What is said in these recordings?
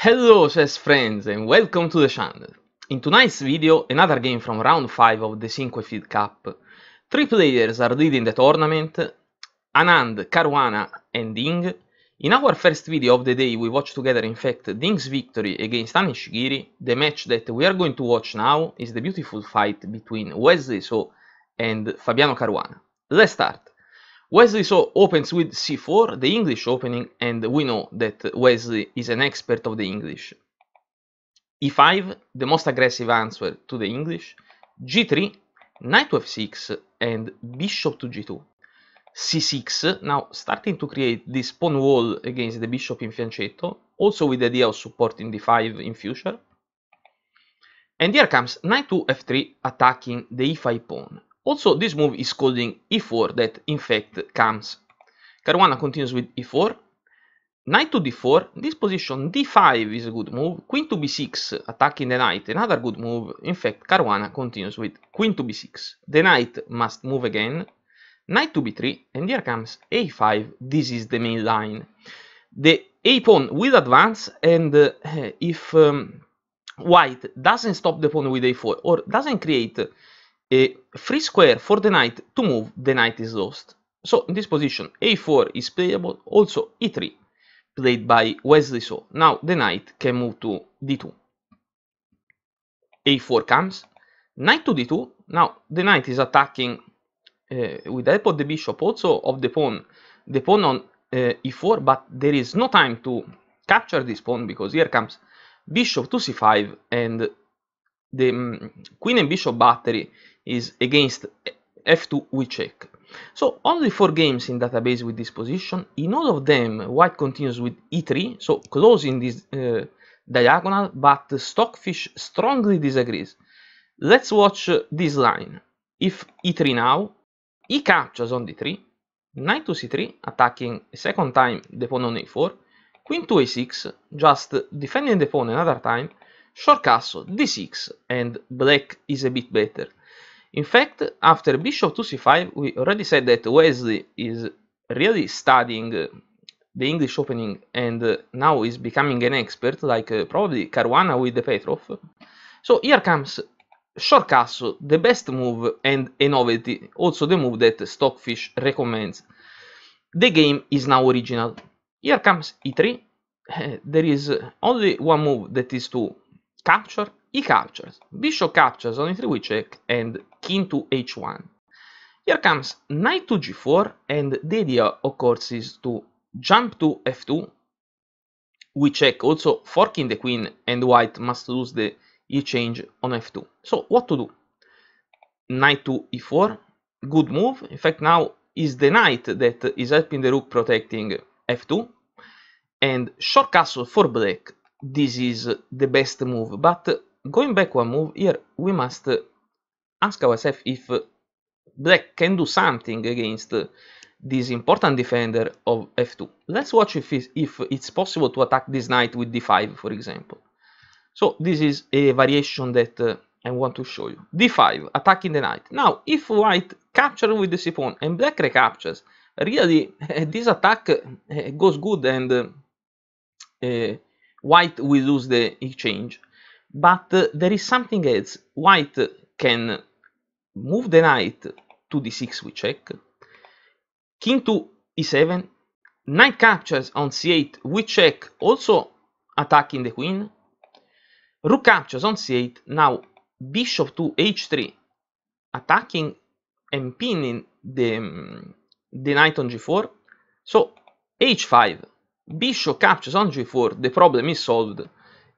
Hello chess friends and welcome to the channel. In tonight's video, another game from round 5 of the Cinquefield Cup. Three players are leading the tournament, Anand, Caruana and Ding. In our first video of the day we watched together in fact Ding's victory against Anishigiri. The match that we are going to watch now is the beautiful fight between Wesley So and Fabiano Caruana. Let's start. Wesley so opens with c4, the English opening, and we know that Wesley is an expert of the English. e5, the most aggressive answer to the English, g3, knight to f6, and bishop to g2. c6, now starting to create this pawn wall against the bishop in fianchetto, also with the idea of supporting d5 in future. And here comes knight to f3 attacking the e5 pawn. Also, this move is calling e4 that in fact comes. Caruana continues with e4. Knight to d4, this position d5 is a good move, queen to b6 attacking the knight, another good move, in fact Caruana continues with queen to b6, the knight must move again, knight to b3, and here comes a5, this is the main line. The a pawn will advance, and uh, if um, white doesn't stop the pawn with a4, or doesn't create a free square for the knight to move, the knight is lost. So in this position, a4 is playable, also e3, played by Wesley So. Now the knight can move to d2. a4 comes, knight to d2, now the knight is attacking uh, with the help of the bishop, also of the pawn, the pawn on uh, e4, but there is no time to capture this pawn because here comes bishop to c5 and the mm, queen and bishop battery is against f2 we check. So only four games in database with this position. In all of them, white continues with e3, so closing this uh, diagonal, but Stockfish strongly disagrees. Let's watch this line. If e3 now, e captures on d3, knight to c3, attacking a second time the pawn on a4, queen to a6, just defending the pawn another time, Short castle, d6, and black is a bit better. In fact, after bishop to c5, we already said that Wesley is really studying uh, the English opening and uh, now is becoming an expert, like uh, probably Caruana with the Petrov. So here comes short castle, the best move and a novelty, also the move that Stockfish recommends. The game is now original. Here comes e3. there is only one move that is to capture he captures. Bishop captures on e3 we check and king to h1. Here comes knight to g4 and the idea of course is to jump to f2. We check also forking the queen and white must lose the e-change on f2. So what to do? Knight to e4, good move. In fact now is the knight that is helping the rook protecting f2 and short castle for black this is the best move. But going back one move here, we must ask ourselves if black can do something against this important defender of f2. Let's watch if it's, if it's possible to attack this knight with d5, for example. So this is a variation that uh, I want to show you. d5, attacking the knight. Now, if white captures with the c pawn and black recaptures, really, uh, this attack uh, goes good and uh, white will lose the exchange but uh, there is something else white can move the knight to d6 we check king to e7 knight captures on c8 we check also attacking the queen rook captures on c8 now bishop to h3 attacking and pinning the, mm, the knight on g4 so h5 bishop captures on g4, the problem is solved,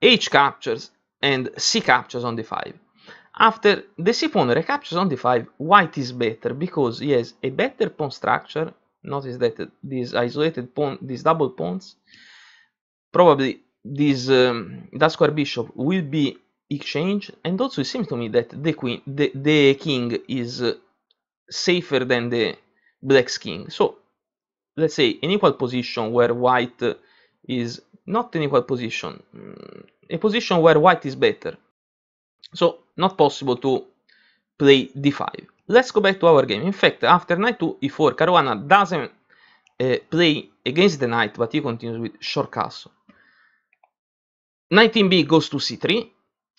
h captures and c captures on d5. After the c pawn recaptures on d5, white is better because he has a better pawn structure. Notice that these isolated pawn, these double pawns, probably this um, that square bishop will be exchanged, and also it seems to me that the queen, the, the king is uh, safer than the black's king. So let's say an equal position where white is not an equal position mm, a position where white is better so not possible to play d5 let's go back to our game in fact after knight to e4 caruana doesn't uh, play against the knight but he continues with short castle knight in b goes to c3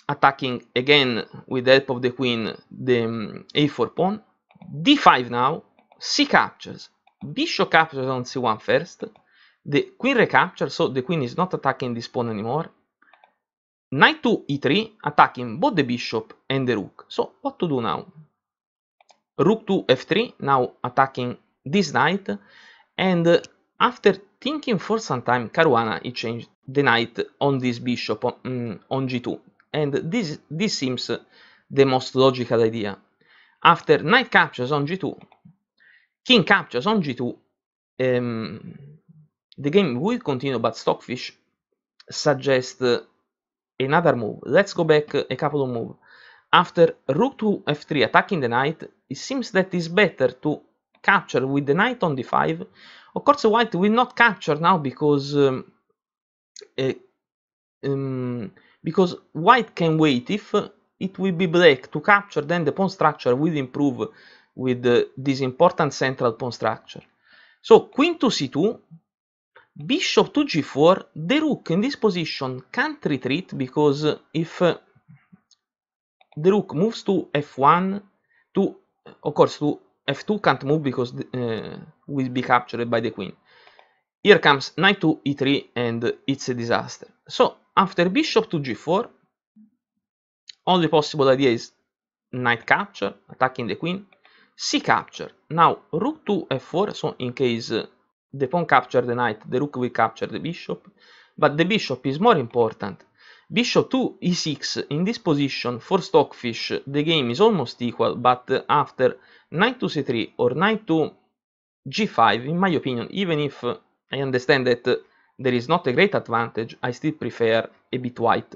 attacking again with the help of the queen the um, mm, a4 pawn d5 now c captures bishop captures on c1 first, the queen recaptures, so the queen is not attacking this pawn anymore, knight to e3, attacking both the bishop and the rook. So what to do now? Rook to f3, now attacking this knight, and uh, after thinking for some time, Caruana, he changed the knight on this bishop on, mm, on g2, and this, this seems the most logical idea. After knight captures on g2, King captures on G2. Um, ehm, the game will continue, but Stockfish suggests another move. Let's go back a couple of moves. After rook to f3 attacking the knight, it seems that it's better to capture with the knight on d5. Of course, white will not capture now because um, uh, um, because white can wait. If it will be black to capture, then the pawn structure will improve with the, this important central pawn structure. So queen to c2, bishop to g4, the rook in this position can't retreat because if uh, the rook moves to f1, to of course to f2 can't move because uh, will be captured by the queen. Here comes knight to e3 and it's a disaster. So after bishop to g4, only possible idea is knight capture, attacking the queen c capture now rook 2 f4 so in case uh, the pawn capture the knight the rook will capture the bishop but the bishop is more important bishop 2 e6 in this position for stockfish the game is almost equal but uh, after knight to c3 or knight to g5 in my opinion even if uh, i understand that uh, there is not a great advantage i still prefer a bit white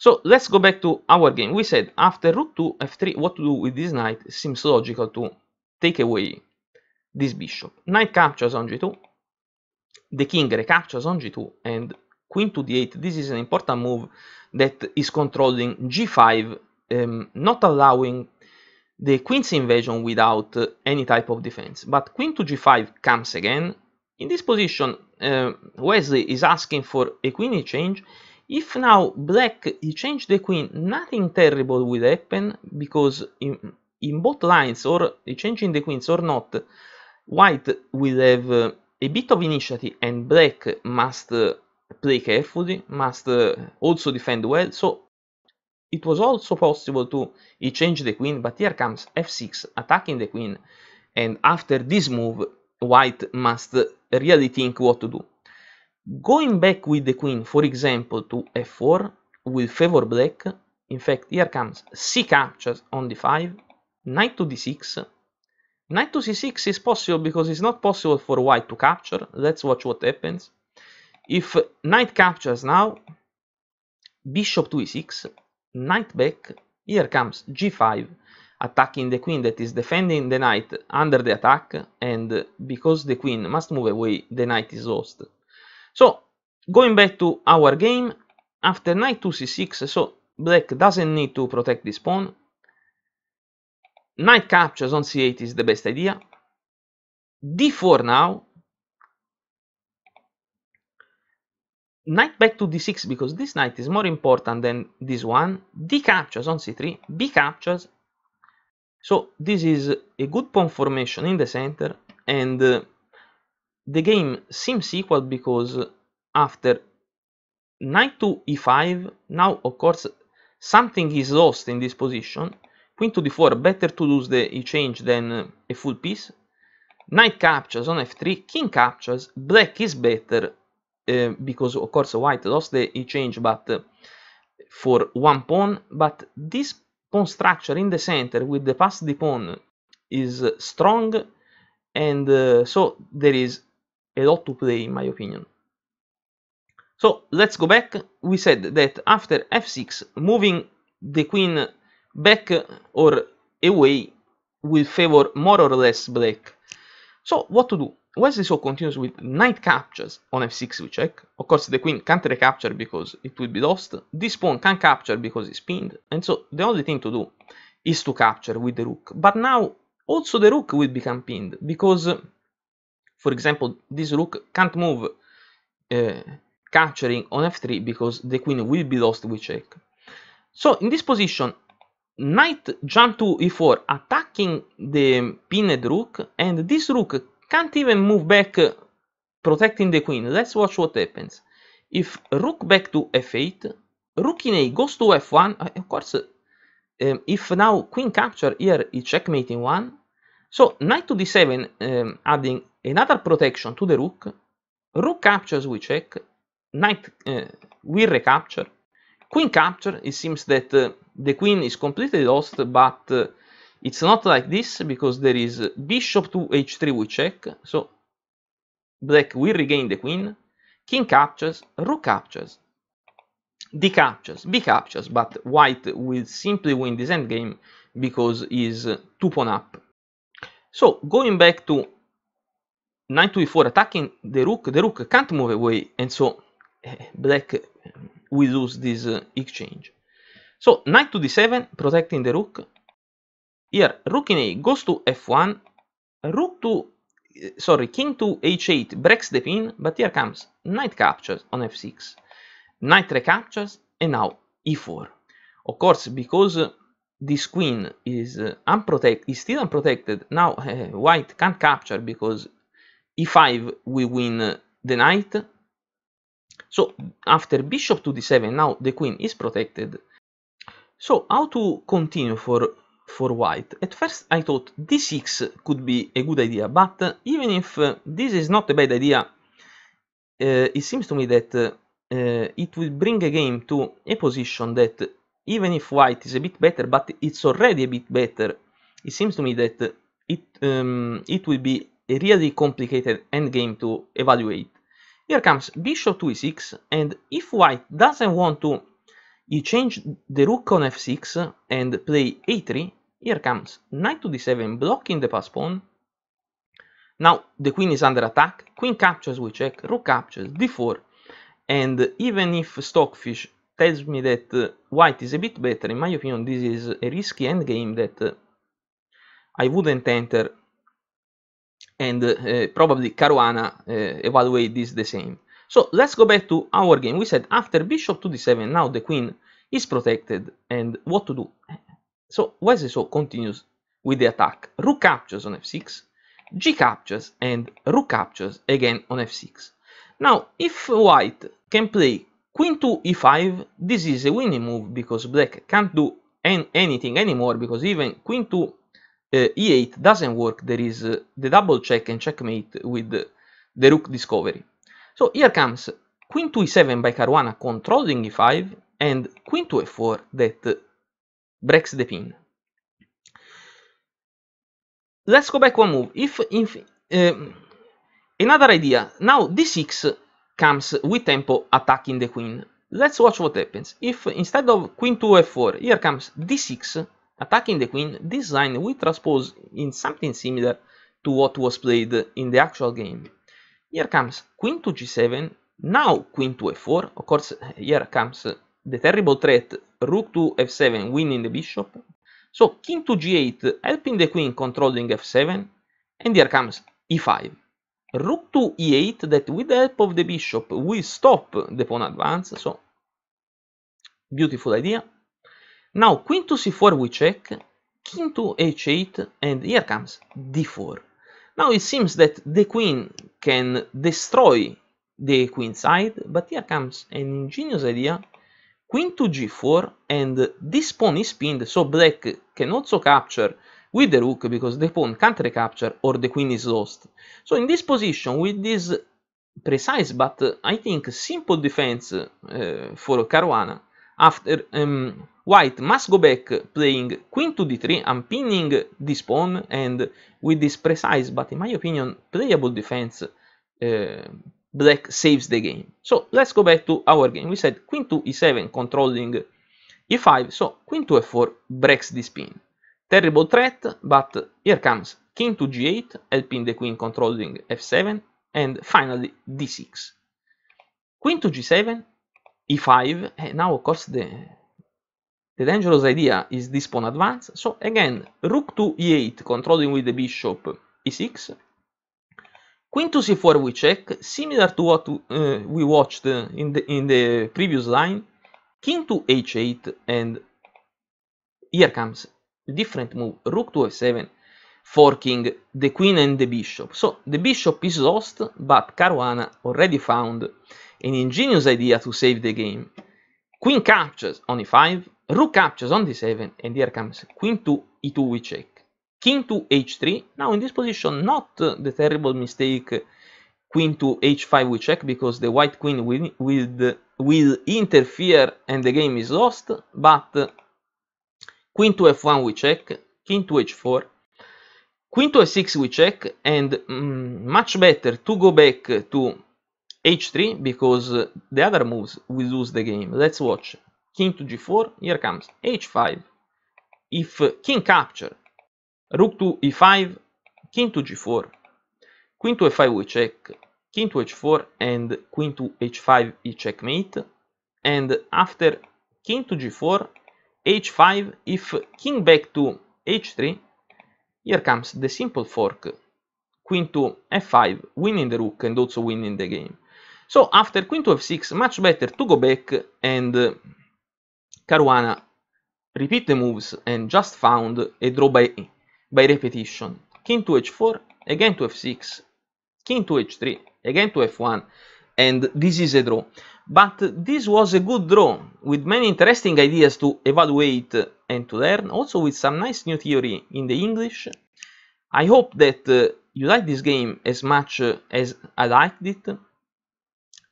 so let's go back to our game. We said after rook 2, f3, what to do with this knight seems logical to take away this bishop. Knight captures on g2, the king recaptures on g2, and queen to d8. This is an important move that is controlling g5, um, not allowing the queen's invasion without uh, any type of defense. But queen to g5 comes again. In this position, uh, Wesley is asking for a queen exchange if now black he changed the queen, nothing terrible will happen because in, in both lines, or changing the queens or not, white will have uh, a bit of initiative and black must uh, play carefully, must uh, also defend well. So it was also possible to he change the queen, but here comes f6 attacking the queen, and after this move, white must really think what to do. Going back with the queen, for example, to f4 will favor black. In fact, here comes c captures on d5, knight to d6. Knight to c6 is possible because it's not possible for white to capture. Let's watch what happens. If knight captures now, bishop to e6, knight back, here comes g5, attacking the queen that is defending the knight under the attack, and because the queen must move away, the knight is lost. So going back to our game, after knight to c6, so black doesn't need to protect this pawn. Knight captures on c8 is the best idea. d4 now. Knight back to d6 because this knight is more important than this one. d captures on c3, b captures. So this is a good pawn formation in the center and uh, the game seems equal because after knight to e5 now of course something is lost in this position queen to d4 better to lose the e change than a full piece knight captures on f3 king captures black is better uh, because of course white lost the e change but uh, for one pawn but this pawn structure in the center with the pass the pawn is strong and uh, so there is a lot to play in my opinion. So let's go back. We said that after f6, moving the queen back or away will favor more or less black. So what to do? Wesley so continues with knight captures on f6 we check. Of course the queen can't recapture because it will be lost. This pawn can capture because it's pinned. And so the only thing to do is to capture with the rook. But now also the rook will become pinned because for example, this rook can't move uh, capturing on f3 because the queen will be lost with check. So in this position, knight jump to e4 attacking the pinned rook and this rook can't even move back uh, protecting the queen. Let's watch what happens. If rook back to f8, rook in a goes to f1, uh, of course, um, if now queen capture here is checkmating one, so knight to d7 um, adding another protection to the rook. Rook captures we check. Knight uh, we recapture. Queen capture. It seems that uh, the queen is completely lost, but uh, it's not like this because there is bishop to h3 we check. So black will regain the queen. King captures. Rook captures. D captures. B captures. But white will simply win this endgame because is two pawn up. So going back to knight to e4 attacking the rook the rook can't move away and so eh, black will lose this uh, exchange so knight to d7 protecting the rook here rook in a goes to f1 rook to eh, sorry king to h8 breaks the pin but here comes knight captures on f6 knight recaptures and now e4 of course because uh, this queen is uh, unprotected is still unprotected now uh, white can't capture because e5 we win uh, the knight so after bishop to d7 now the queen is protected so how to continue for for white at first i thought d6 could be a good idea but uh, even if uh, this is not a bad idea uh, it seems to me that uh, it will bring a game to a position that even if white is a bit better but it's already a bit better it seems to me that it um, it will be a really complicated endgame to evaluate. Here comes bishop to e6, and if white doesn't want to he change the rook on f6 and play a3, here comes knight to d7 blocking the pass pawn. Now the queen is under attack, queen captures, we check, rook captures, d4, and even if Stockfish tells me that uh, white is a bit better, in my opinion this is a risky endgame that uh, I wouldn't enter and uh, probably Caruana uh, evaluate this the same. So let's go back to our game. We said after bishop to d7, now the queen is protected and what to do? So so continues with the attack. Rook captures on f6, g captures and rook captures again on f6. Now if white can play queen to e5, this is a winning move because black can't do anything anymore because even queen to uh, e8 doesn't work, there is uh, the double check and checkmate with the rook discovery. So here comes queen to e7 by Caruana controlling e5 and queen to f4 that breaks the pin. Let's go back one move. If, if um, another idea, now d6 comes with tempo attacking the queen. Let's watch what happens. If instead of queen to f4, here comes d6, Attacking the queen, this line we transpose in something similar to what was played in the actual game. Here comes queen to g7, now queen to f4, of course here comes the terrible threat rook to f7 winning the bishop, so king to g8 helping the queen controlling f7, and here comes e5. Rook to e8 that with the help of the bishop we stop the pawn advance, so beautiful idea. Now queen to c4 we check, king to h8, and here comes d4. Now it seems that the queen can destroy the queen side, but here comes an ingenious idea. Queen to g4, and this pawn is pinned, so black can also capture with the rook because the pawn can't recapture or the queen is lost. So in this position, with this precise but I think simple defense uh, for Caruana, after um, White must go back playing queen to d3, I'm pinning this pawn, and with this precise, but in my opinion, playable defense, uh, black saves the game. So let's go back to our game. We said queen to e7, controlling e5, so queen to f4 breaks this pin. Terrible threat, but here comes king to g8, helping the queen controlling f7, and finally d6. Queen to g7, e5, and now of course the the dangerous idea is this pawn advance. So again, rook to e8, controlling with the bishop e6. Queen to c4 we check, similar to what uh, we watched uh, in the, in the previous line. King to h8 and here comes different move, rook to f7, forking the queen and the bishop. So the bishop is lost, but Caruana already found an ingenious idea to save the game. Queen captures on e5, Rook captures on d7 and here comes queen to e2 we check. King to h3. Now in this position not the terrible mistake queen to h5 we check because the white queen will, will, will interfere and the game is lost, but queen to f1 we check, king to h4, queen to f6 we check and mm, much better to go back to h3 because the other moves will lose the game. Let's watch king to g4 here comes h5 if king capture rook to e5 king to g4 queen to f5 we check king to h4 and queen to h5 e checkmate and after king to g4 h5 if king back to h3 here comes the simple fork queen to f5 winning the rook and also winning the game so after queen to f6 much better to go back and Caruana repeat the moves and just found a draw by, by repetition. King to h4, again to f6, king to h3, again to f1, and this is a draw. But this was a good draw, with many interesting ideas to evaluate and to learn, also with some nice new theory in the English. I hope that uh, you liked this game as much uh, as I liked it.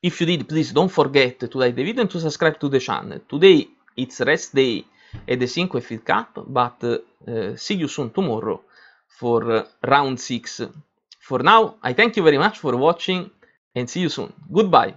If you did, please don't forget to like the video and to subscribe to the channel. Today it's rest day at the 5 FIT Cup, but uh, see you soon tomorrow for eh, round 6. For now, I thank you very much for watching and see you soon. Goodbye.